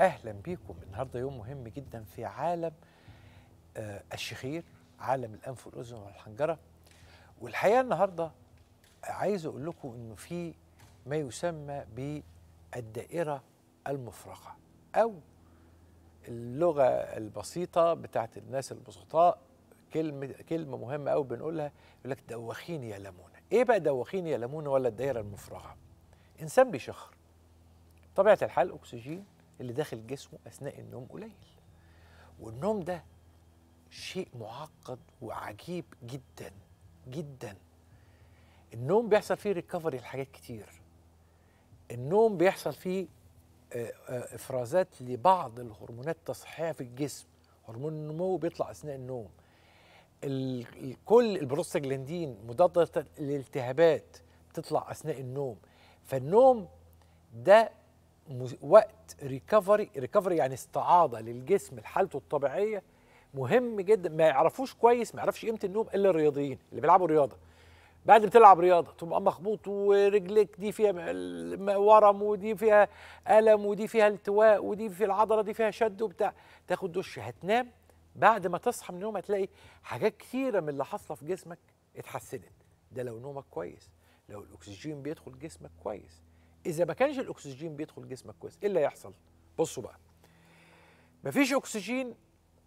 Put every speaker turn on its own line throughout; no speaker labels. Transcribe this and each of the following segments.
اهلا بيكم النهارده يوم مهم جدا في عالم آه الشخير عالم الانف والاذن والحنجره والحقيقه النهارده عايز اقول لكم انه في ما يسمى بالدائره المفرغه او اللغه البسيطه بتاعت الناس البسطاء كلمه كلمه مهمه قوي بنقولها يقول لك دوخين يا لمونه ايه بقى دوخين يا لمونه ولا الدائره المفرغه انسان بيشخر طبيعه الحال اكسجين اللي داخل جسمه اثناء النوم قليل والنوم ده شيء معقد وعجيب جدا جدا النوم بيحصل فيه ريكفري لحاجات كتير النوم بيحصل فيه آه، آه، افرازات لبعض الهرمونات التصحيه في الجسم هرمون النمو بيطلع اثناء النوم كل البروستاجلاندين مضادة للالتهابات بتطلع اثناء النوم فالنوم ده وقت ريكفري ريكفري يعني استعاضه للجسم لحالته الطبيعيه مهم جدا ما يعرفوش كويس ما يعرفش قيمه النوم الا الرياضيين اللي بيلعبوا رياضه بعد ما تلعب رياضه تبقى مخبوط ورجليك دي فيها ورم ودي فيها الم ودي فيها التواء ودي في العضله دي فيها شد وبتاع تاخد دش هتنام بعد ما تصحى من النوم هتلاقي حاجات كتيره من اللي حاصله في جسمك اتحسنت ده لو نومك كويس لو الاكسجين بيدخل جسمك كويس اذا ما كانش الاكسجين بيدخل جسمك كويس ايه اللي هيحصل بصوا بقى مفيش اكسجين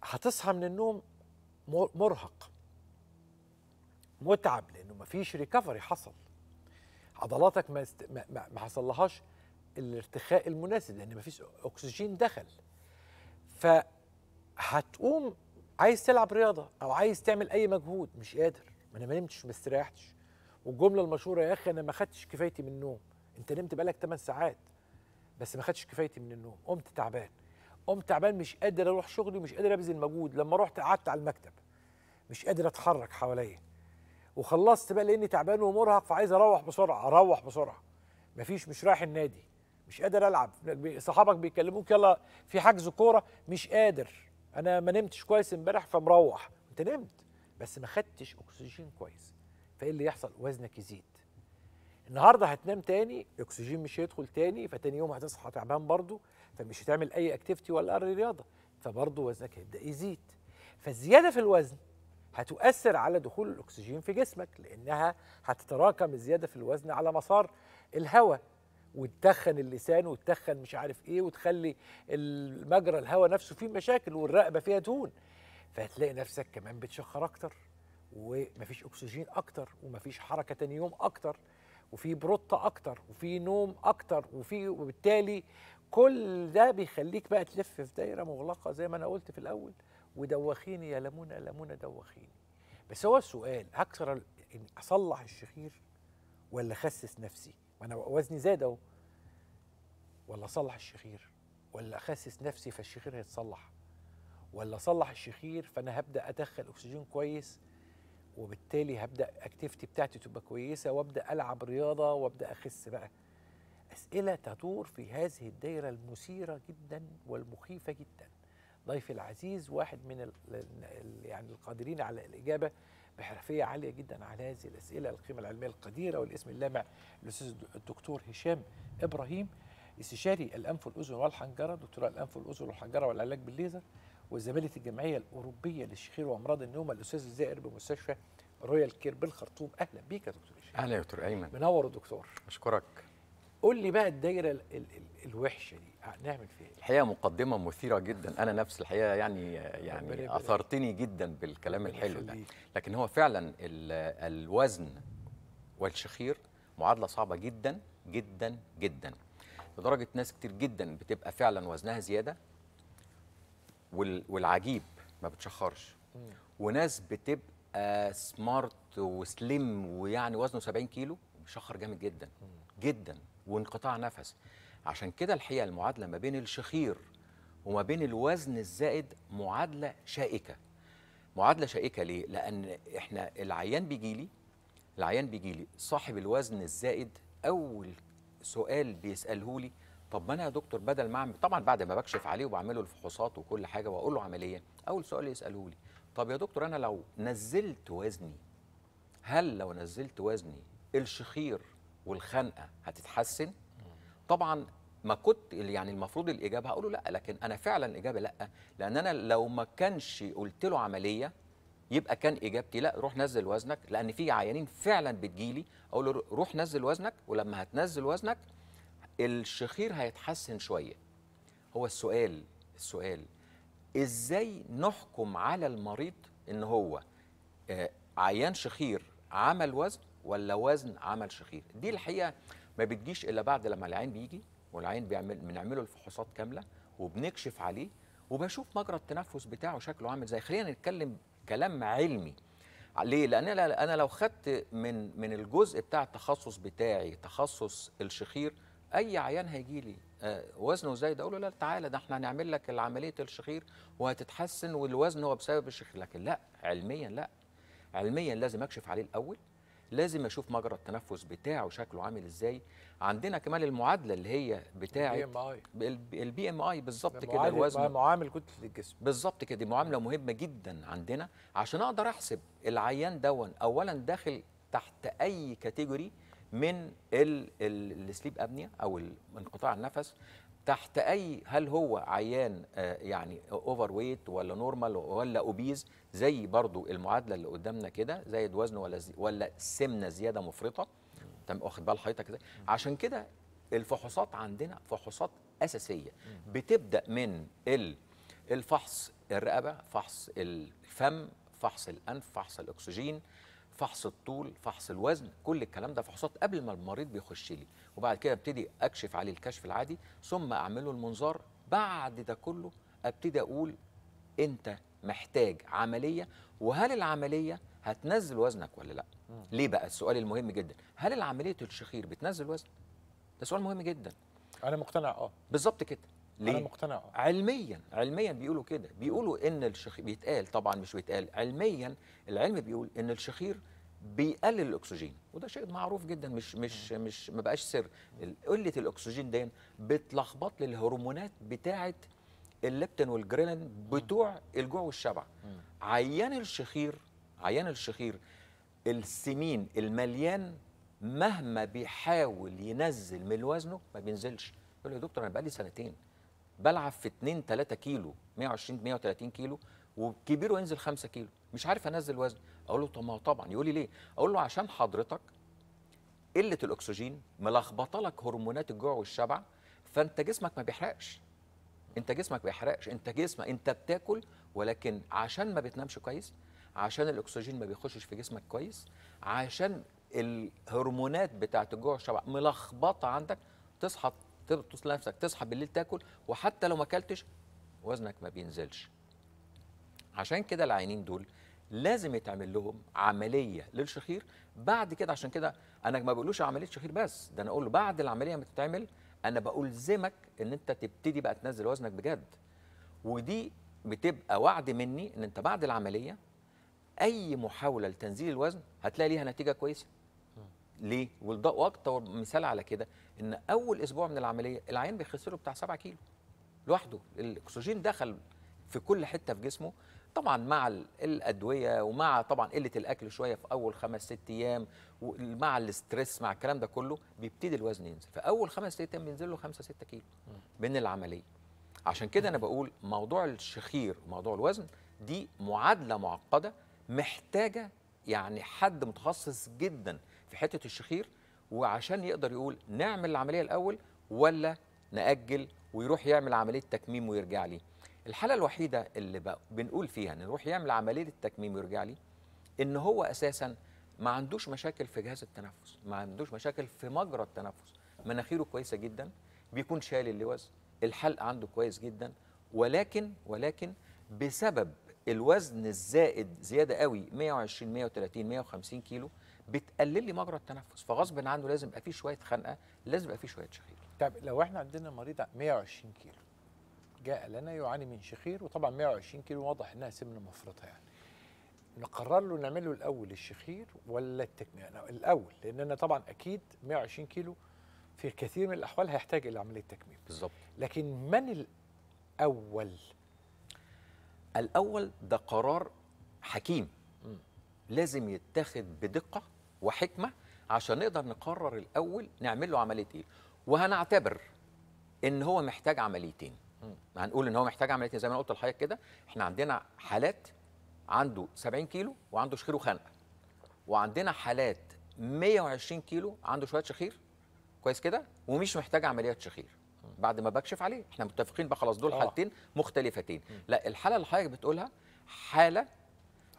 هتصحى من النوم مرهق متعب لانه مفيش ريكفري حصل عضلاتك ما, است... ما, ما, ما حصلهاش الارتخاء المناسب لان مفيش اكسجين دخل فهتقوم عايز تلعب رياضه او عايز تعمل اي مجهود مش قادر ما انا ما نمتش ما استريحتش والجمله المشهوره يا اخي انا ما خدتش كفايتي من النوم انت نمت بقالك 8 ساعات بس ما خدتش كفايتي من النوم قمت تعبان قمت تعبان مش قادر اروح شغلي مش قادر ابذل مجهود لما رحت قعدت على المكتب مش قادر اتحرك حواليا وخلصت بقى لاني تعبان ومرهق فعايز اروح بسرعه اروح بسرعه مفيش مش رايح النادي مش قادر العب صحابك بيكلموك يلا في حجز كوره مش قادر انا ما نمتش كويس امبارح فمروح انت نمت بس ما خدتش اكسجين كويس فايه اللي يحصل وزنك يزيد النهارده هتنام تاني الاكسجين مش هيدخل تاني فتاني يوم هتصحى تعبان برضه فمش هتعمل اي اكتيفيتي ولا اي رياضه فبرضه وزنك هيبدا يزيد فالزياده في الوزن هتؤثر على دخول الاكسجين في جسمك لانها هتتراكم الزياده في الوزن على مسار الهواء وتدخن اللسان وتدخن مش عارف ايه وتخلي المجرى الهواء نفسه فيه مشاكل والرقبه فيها دهون فهتلاقي نفسك كمان بتشخر اكتر ومفيش اكسجين اكتر ومفيش حركه تاني يوم اكتر وفي بروتة اكتر وفي نوم اكتر وفي وبالتالي كل ده بيخليك بقى تلف في دايره مغلقه زي ما انا قلت في الاول ودوخيني يا لمونه لمونه دوخيني بس هو السؤال هكسر اصلح الشخير ولا اخسس نفسي ما انا وزني زاد اهو ولا اصلح الشخير ولا اخسس نفسي فالشخير هيتصلح ولا اصلح الشخير فانا هبدا ادخل اكسجين كويس وبالتالي هبدا اكتيفيتي بتاعتي تبقى كويسه وابدا العب رياضه وابدا اخس بقى اسئله تدور في هذه الدائره المثيره جدا والمخيفه جدا ضيفي العزيز واحد من الـ يعني القادرين على الاجابه بحرفيه عاليه جدا على هذه الاسئله القيمه العلميه القديره والاسم اللامع الاستاذ الدكتور هشام ابراهيم استشاري الانف والاذن والحنجره دكتوراه الانف والاذن والحنجره والعلاج بالليزر وزميله الجمعيه الاوروبيه للشخير وامراض النوم الاستاذ الزائر بمستشفى رويال كير بالخرطوم اهلا بيك يا دكتور هشام اهلا يا دكتور ايمن منور الدكتور اشكرك قول لي بقى الدايره ال ال ال الوحشه دي نعمل فيها ايه
الحقيقه مقدمه مثيره جدا انا نفس الحقيقه يعني يعني اثرتني جدا بالكلام الحلو ده لكن هو فعلا الوزن والشخير معادله صعبه جدا جدا جدا لدرجه ناس كتير جدا بتبقى فعلا وزنها زياده والعجيب ما بتشخرش وناس بتبقى سمارت وسليم ويعني وزنه 70 كيلو بيشخر جامد جدا جدا وانقطاع نفس عشان كده الحقيقه المعادله ما بين الشخير وما بين الوزن الزائد معادله شائكه معادله شائكه ليه لان احنا العيان بيجي لي العيان بيجي لي صاحب الوزن الزائد اول سؤال بيساله لي طب ما انا يا دكتور بدل ما اعمل طبعا بعد ما بكشف عليه وبعمله الفحوصات وكل حاجه واقول له عمليه اول سؤال يساله لي طب يا دكتور انا لو نزلت وزني هل لو نزلت وزني الشخير والخنقه هتتحسن طبعا ما كنت يعني المفروض الاجابه هقول له لا لكن انا فعلا الاجابه لا لان انا لو ما كانش قلت له عمليه يبقى كان اجابتي لا روح نزل وزنك لان في عيانين فعلا بتجيلي اقول له روح نزل وزنك ولما هتنزل وزنك الشخير هيتحسن شويه هو السؤال السؤال ازاي نحكم على المريض ان هو آه، عيان شخير عمل وزن ولا وزن عمل شخير دي الحقيقه ما بتجيش الا بعد لما العين بيجي والعين بيعمل بنعمله الفحوصات كامله وبنكشف عليه وبشوف مجرى التنفس بتاعه شكله عامل ازاي خلينا نتكلم كلام علمي ليه لان انا لو خدت من من الجزء بتاع التخصص بتاعي تخصص الشخير اي عيان هيجي لي آه، وزنه زايد اقول له لا تعالى ده احنا هنعمل لك عمليه الشخير وهتتحسن والوزن هو بسبب الشخير لكن لا علميا لا علميا لازم اكشف عليه الاول لازم اشوف مجرى التنفس بتاعه شكله عامل ازاي عندنا كمان المعادله اللي هي بتاعه البي ام اي بالظبط كده الوزن معامل كتله الجسم بالظبط كده دي معامله مهمه جدا عندنا عشان اقدر احسب العيان دون اولا داخل تحت اي كاتيجوري من السليب ابنيا او انقطاع النفس تحت اي هل هو عيان آه، يعني اوفر ويت ولا نورمال ولا اوبيز زي برضو المعادله اللي قدامنا كده زايد وزنه ولا زي ولا سمنه زياده مفرطه تم واخد بال حضرتك كده عشان كده الفحوصات عندنا فحوصات اساسيه بتبدا من الفحص الرقبه فحص الفم فحص الانف فحص الاكسجين فحص الطول فحص الوزن كل الكلام ده فحوصات قبل ما المريض بيخش لي وبعد كده ابتدي اكشف عليه الكشف العادي ثم اعمله المنظار بعد ده كله ابتدي اقول انت محتاج عمليه وهل العمليه هتنزل وزنك ولا لا ليه بقى السؤال المهم جدا هل العمليه الشخير بتنزل وزن ده سؤال مهم جدا انا مقتنع اه بالظبط كده ليه؟ انا مقتنع علميا علميا بيقولوا كده بيقولوا ان الشخير بيتقال طبعا مش بيتقال علميا العلم بيقول ان الشخير بيقلل الاكسجين وده شيء معروف جدا مش مش مش ما بقاش سر قله الاكسجين دي بتلخبط لي الهرمونات بتاعه الليبتين والجريلين بتوع الجوع والشبع عيان الشخير عيان الشخير السمين المليان مهما بيحاول ينزل من وزنه ما بينزلش يقول له يا دكتور انا بقالي سنتين بلعب في 2 3 كيلو 120 130 كيلو وكبيره ينزل 5 كيلو مش عارف انزل وزن اقول له طب ما هو طبعا يقول لي ليه اقول له عشان حضرتك قله الاكسجين ملخبطه لك هرمونات الجوع والشبع فانت جسمك ما بيحرقش انت جسمك ما بيحرقش انت جسمك انت بتاكل ولكن عشان ما بتنامش كويس عشان الاكسجين ما بيخشش في جسمك كويس عشان الهرمونات بتاعت الجوع والشبع ملخبطه عندك تصحى تقدر توصل نفسك تصحى بالليل تاكل وحتى لو ما اكلتش وزنك ما بينزلش عشان كده العينين دول لازم يتعمل لهم عمليه للشخير بعد كده عشان كده انا ما بقولوش عمليه شخير بس ده انا اقول له بعد العمليه ما تتعمل انا بألزمك ان انت تبتدي بقى تنزل وزنك بجد ودي بتبقى وعد مني ان انت بعد العمليه اي محاوله لتنزيل الوزن هتلاقي ليها نتيجه كويسه ليه؟ والضوء اكتر مثال على كده ان اول اسبوع من العمليه العيان بيخس له بتاع 7 كيلو لوحده الاكسجين دخل في كل حته في جسمه طبعا مع الادويه ومع طبعا قله الاكل شويه في اول خمس ست ايام ومع الاسترس مع الكلام ده كله بيبتدي الوزن ينزل في اول خمس ست ايام بينزل له 5 6 كيلو من العمليه عشان كده انا بقول موضوع الشخير وموضوع الوزن دي معادله معقده محتاجه يعني حد متخصص جدا في حته الشخير وعشان يقدر يقول نعمل العمليه الاول ولا ناجل ويروح يعمل عمليه تكميم ويرجع لي الحاله الوحيده اللي بقى بنقول فيها ان يروح يعمل عمليه التكميم ويرجع لي ان هو اساسا ما عندوش مشاكل في جهاز التنفس ما عندوش مشاكل في مجرى التنفس مناخيره كويسه جدا بيكون شايل اللوز الحلق عنده كويس جدا ولكن ولكن بسبب الوزن الزائد زياده قوي 120 130 150 كيلو بتقلل لي مجرى التنفس فغصب عنه لازم يبقى فيه
شويه خنقه لازم يبقى فيه شويه شخير طب لو احنا عندنا مريض 120 كيلو جاء لنا يعاني من شخير وطبعا 120 كيلو واضح انها سمنه مفرطه يعني نقرر له نعمل له الاول الشخير ولا التكميم الاول لان انا طبعا اكيد 120 كيلو في كثير من الاحوال هيحتاج الى عمليه تكميم بالظبط لكن من الاول
الاول ده قرار حكيم م. لازم يتخذ بدقه وحكمه عشان نقدر نقرر الاول نعمل له عمليه ايه وهنعتبر ان هو محتاج عمليتين هنقول ان هو محتاج عمليتين زي ما انا قلت لحضرتك كده احنا عندنا حالات عنده 70 كيلو وعنده شخير وخنقه وعندنا حالات 120 كيلو عنده شويه شخير كويس كده ومش محتاج عمليات شخير بعد ما بكشف عليه احنا متفقين بقى خلاص دول آه. حالتين مختلفتين لا الحاله اللي حضرتك بتقولها حاله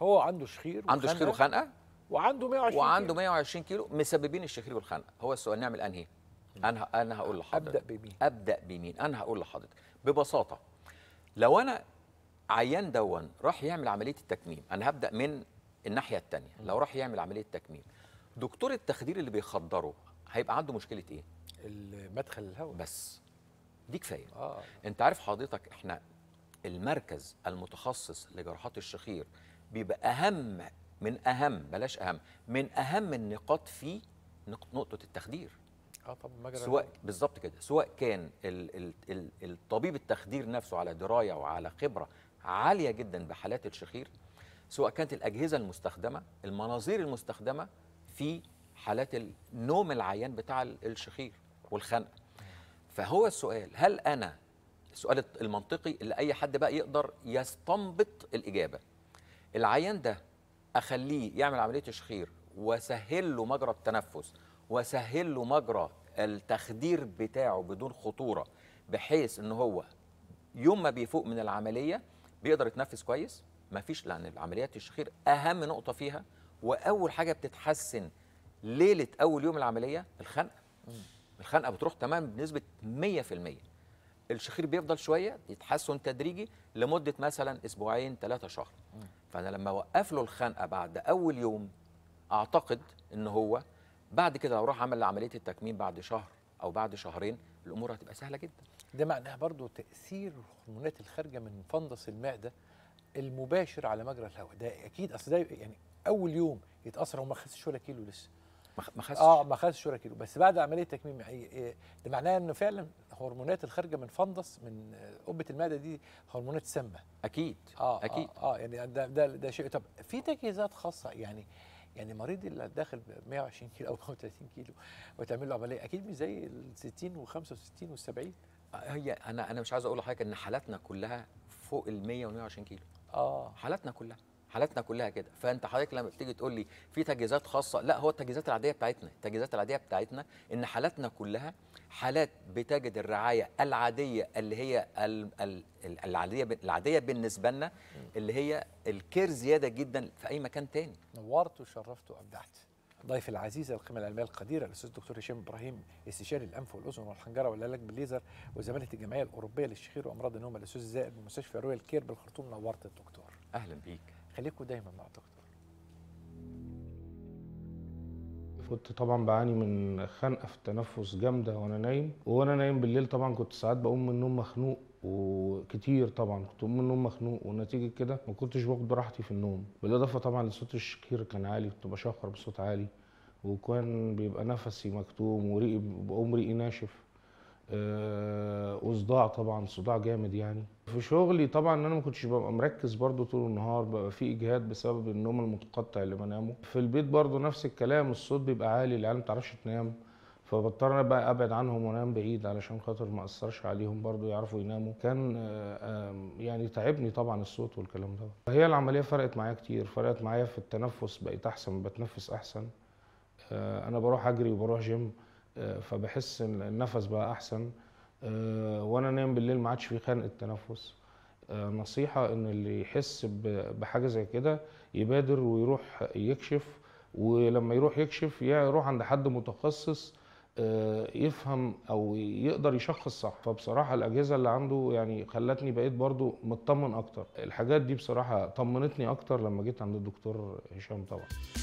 هو عنده
شخير عنده شخير وخنقه وعنده 120 وعنده
120 كيلو, كيلو مسببين الشخير والخنقه هو السؤال نعمل انهي انا انا هقول لحضرتك ابدا بمين ابدا بمين انا هقول لحضرتك ببساطه لو انا عيان دون راح يعمل عمليه التكميم انا هبدا من الناحيه الثانيه لو راح يعمل عمليه تكميم دكتور التخدير اللي بيخدره هيبقى عنده مشكله ايه المدخل الهواء بس دي كفايه آه. انت عارف حضرتك احنا المركز المتخصص لجراحات الشخير بيبقى اهم من اهم بلاش اهم من اهم النقاط في نقطه التخدير
اه طب مجرى سواء
بالظبط كده سواء كان الـ الـ الطبيب التخدير نفسه على درايه وعلى خبره عاليه جدا بحالات الشخير سواء كانت الاجهزه المستخدمه المناظير المستخدمه في حالات النوم العيان بتاع الشخير والخنقه فهو السؤال هل انا السؤال المنطقي اللي اي حد بقى يقدر يستنبط الاجابه العيان ده اخليه يعمل عمليه تشخير واسهل له مجرى التنفس واسهل له مجرى التخدير بتاعه بدون خطوره بحيث ان هو يوم ما بيفوق من العمليه بيقدر يتنفس كويس مفيش لان العمليات التشخير اهم نقطه فيها واول حاجه بتتحسن ليله اول يوم العمليه الخنقه الخنقه بتروح تمام بنسبه 100% الشخير بيفضل شويه يتحسن تدريجي لمده مثلا اسبوعين ثلاثه شهر فانا لما وقف له الخنقه بعد اول يوم اعتقد ان هو بعد كده لو راح عمل عمليه التكميم بعد شهر او بعد شهرين الامور هتبقى سهله جدا
ده معناها برضو تاثير الهرمونات الخارجه من فندس المعده المباشر على مجرى الهواء ده اكيد اصل ده يعني اول يوم يتاثر وما خسش ولا كيلو لسه ما خسش اه ما خسش ولا كيلو بس بعد عمليه التكميم يعني، إيه، ده معناه انه فعلا هرمونات الخارجه من فندس من قبه المعده دي هرمونات سامه اكيد آه, آه، اكيد اه, آه يعني ده ده ده شيء طب في تجهيزات خاصه يعني يعني المريض اللي داخل 120 كيلو او 130 كيلو وتعمل له عمليه اكيد مش زي ال 60 و 65 وال 70
هي انا انا مش عايز اقول لحضرتك ان حالاتنا كلها فوق ال 100 و 120 كيلو اه حالاتنا كلها حالاتنا كلها كده فانت حضرتك لما بتيجي تقول لي في تجهيزات خاصه لا هو التجهيزات العاديه بتاعتنا التجهيزات العاديه بتاعتنا ان حالاتنا كلها حالات بتجد الرعايه العاديه اللي هي العاديه العاديه بالنسبه لنا اللي هي الكير زياده جدا في اي
مكان تاني نورت وشرفت وابدعت ضيف العزيز القيمة العلمية القديرة الأستاذ الدكتور هشام إبراهيم استشاري الأنف والأذن والحنجرة والعلاج بالليزر وزمالة الجمعية الأوروبية للشخير وأمراض النوم الأستاذ زائد بمستشفى رويال كير بالخرطوم نورت الدكتور أهلا بيك خليكم دايما مع الدكتور
كنت طبعا بعاني من خنقه في التنفس جامده وانا نايم وانا نايم بالليل طبعا كنت ساعات بقوم من النوم مخنوق وكتير طبعا كنت من النوم مخنوق ونتيجه كده ما كنتش باخد براحتي في النوم بالاضافه طبعا لصوت الشكير كان عالي كنت بشخر بصوت عالي وكان بيبقى نفسي مكتوم وريقي بقوم ريقي ناشف آه، وصداع طبعا صداع جامد يعني في شغلي طبعا انا ما كنتش ببقى مركز برضو طول النهار بقى في اجهاد بسبب النوم المتقطع اللي بنامه في البيت برضو نفس الكلام الصوت بيبقى عالي العيال ما بتعرفش تنام فبضطر انا بقى ابعد عنهم وانام بعيد علشان خاطر ما اثرش عليهم برضو يعرفوا يناموا كان آه، يعني تعبني طبعا الصوت والكلام ده هي العمليه فرقت معايا كتير فرقت معايا في التنفس بقيت احسن بتنفس احسن آه، انا بروح اجري وبروح جيم آه، فبحس ان النفس بقى احسن آه، وانا نايم بالليل ما عادش في خانق تنفس آه، نصيحه ان اللي يحس بحاجه زي كده يبادر ويروح يكشف ولما يروح يكشف يروح عند حد متخصص يفهم او يقدر يشخص صح فبصراحه الاجهزه اللي عنده يعني خلتني بقيت برضو مطمن اكتر الحاجات دي بصراحه طمنتني اكتر لما جيت عند الدكتور هشام طبعا